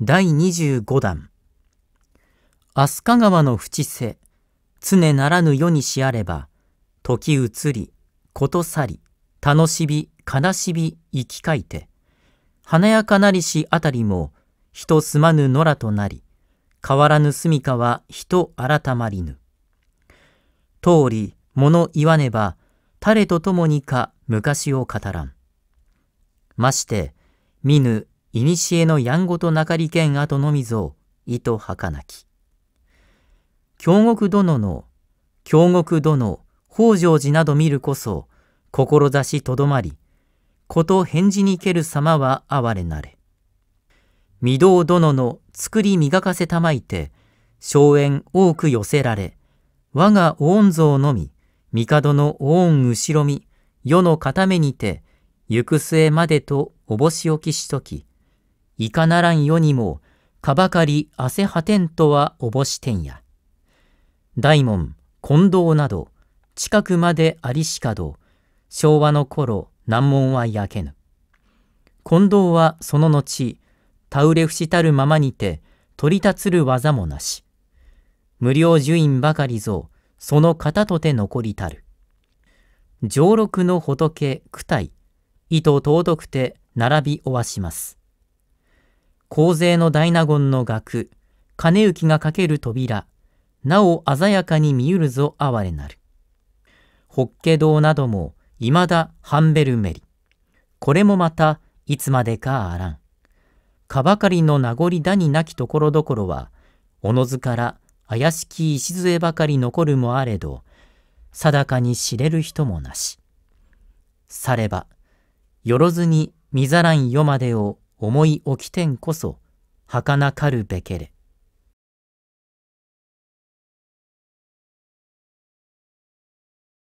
第25弾飛鳥川の淵瀬常ならぬ世にしあれば時移りこと去り楽しび悲しび生きかいて華やかなりしあたりも人すまぬ野良となり変わらぬ住処は人改まりぬ通り物言わねば誰と共にか昔を語らんまして見ぬ古のやんごとなかりけん跡のみぞ糸はかなき京極殿の京極殿北条寺など見るこそ志とどまりこと返事にける様は哀れなれ御堂殿の作り磨かせたまいて荘園多く寄せられ我が御像のみ帝の御後ろみ世の片目にて行く末までとおぼしおきしときいかならん世にも、かばかり汗果てんとはおぼしてんや。大門、近藤など、近くまでありしかど、昭和の頃、難問は焼けぬ。近藤はその後、たうれ伏したるままにて、取り立つる技もなし。無料寿院ばかりぞ、その方とて残りたる。上六の仏、九体、意図尊くて並びおわします。高勢の大納言の額、金行がかける扉、なお鮮やかに見ゆるぞ哀れなる。法華堂なども、いまだハンベルメリ。これもまた、いつまでかあらん。かばかりの名残だになきところどころは、おのずから怪しき礎ばかり残るもあれど、定かに知れる人もなし。されば、よろずに見ざらん世までを思い起きてんこそ儚かるべけれ。